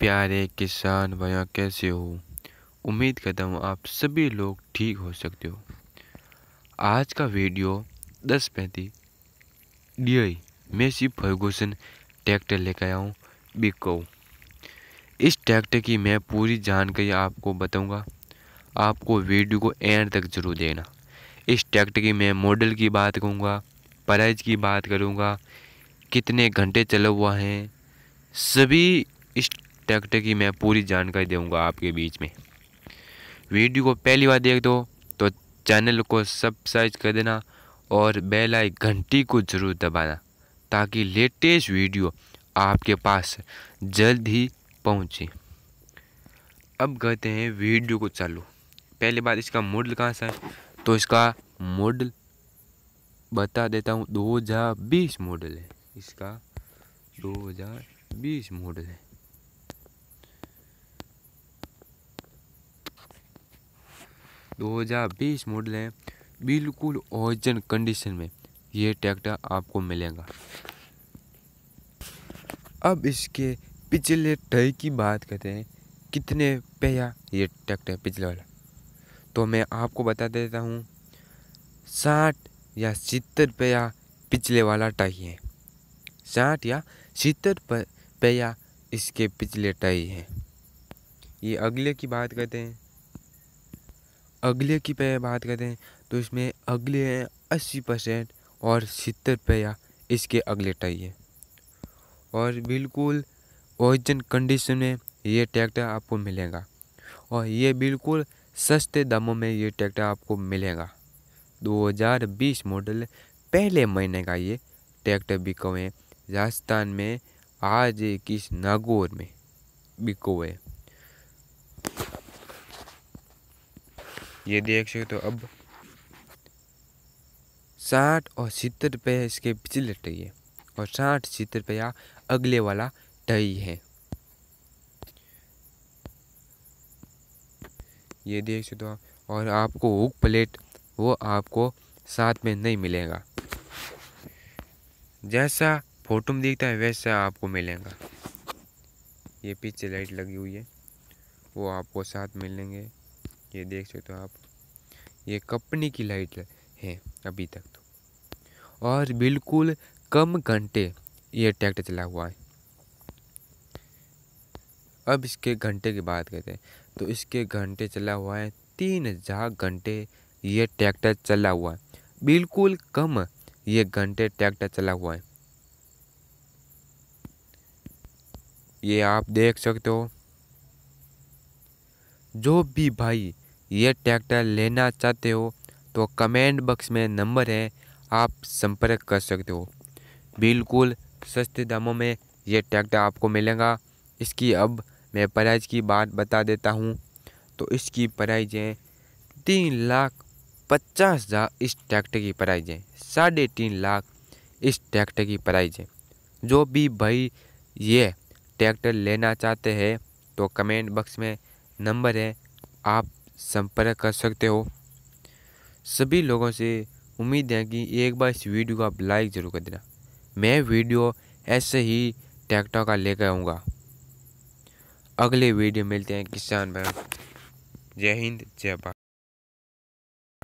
प्यारे किसान भैया कैसे हो उम्मीद करता हूँ आप सभी लोग ठीक हो सकते हो आज का वीडियो दस पैंती डी सिर्फ फर्गूसन ट्रैक्टर लेकर आया हूँ बिको इस ट्रैक्टर की मैं पूरी जानकारी आपको बताऊंगा आपको वीडियो को एंड तक जरूर देना इस ट्रैक्टर की मैं मॉडल की बात कहूँगा प्राइज की बात करूँगा कितने घंटे चला हुआ है सभी इस टेक्ट की मैं पूरी जानकारी दूंगा आपके बीच में वीडियो को पहली बार देख दो तो चैनल को सब्सक्राइब कर देना और बेल आई घंटी को ज़रूर दबाना ताकि लेटेस्ट वीडियो आपके पास जल्द ही पहुँचे अब कहते हैं वीडियो को चालू पहली बात इसका मॉडल कहाँ सा है तो इसका मॉडल बता देता हूँ 2020 मॉडल है इसका 2020 मॉडल है 2020 मॉडल है बिल्कुल ओरिजिन कंडीशन में ये ट्रैक्टर आपको मिलेगा अब इसके पिछले टय की बात करते हैं कितने पहिया ये ट्रैक्टर पिछले वाला तो मैं आपको बता देता हूँ साठ या सत्तर पहिया पिछले वाला टाई है साठ या सत्तर पहिया इसके पिछले टाई है ये अगले की बात करते हैं अगले की पे बात करें तो इसमें अगले हैं अस्सी परसेंट और सत्तर रुपया इसके अगले है और बिल्कुल ओरिजिन कंडीशन में ये ट्रैक्टर आपको मिलेगा और ये बिल्कुल सस्ते दामों में ये ट्रैक्टर आपको मिलेगा 2020 मॉडल पहले महीने का ये ट्रैक्टर बिको है राजस्थान में आज किस नागौर में बिको है ये देख सकते हो तो अब साठ और सितर पे इसके पिछले टई है और साठ पे रुपया अगले वाला टई है ये देख सकते हो और आपको हुक प्लेट वो आपको साथ में नहीं मिलेगा जैसा फोटो में दिखता है वैसा आपको मिलेगा ये पीछे लाइट लगी हुई है वो आपको साथ मिलेंगे ये देख सकते हो आप ये कंपनी की लाइट है अभी तक तो और बिल्कुल कम घंटे ये ट्रैक्टर चला हुआ है अब इसके घंटे की बात करते हैं तो इसके घंटे चला हुआ है तीन हज़ार घंटे ये ट्रैक्टर चला हुआ है बिल्कुल कम ये घंटे ट्रैक्टर चला हुआ है ये आप देख सकते हो जो भी भाई ये ट्रैक्टर लेना चाहते हो तो कमेंट बक्स में नंबर है आप संपर्क कर सकते हो बिल्कुल सस्ते दामों में ये ट्रैक्टर आपको मिलेगा इसकी अब मैं प्राइस की बात बता देता हूँ तो इसकी प्राइज है तीन लाख पचास हज़ार इस ट्रैक्टर की प्राइज है साढ़े तीन लाख इस ट्रैक्टर की प्राइज है जो भी भाई ये ट्रैक्टर लेना चाहते हैं तो कमेंट बक्स में नंबर है आप संपर्क कर सकते हो सभी लोगों से उम्मीद है कि एक बार इस वीडियो को आप लाइक ज़रूर कर देना मैं वीडियो ऐसे ही ट्रैक्टर का लेकर आऊँगा अगले वीडियो मिलते हैं किसान भाई जय हिंद जय भारत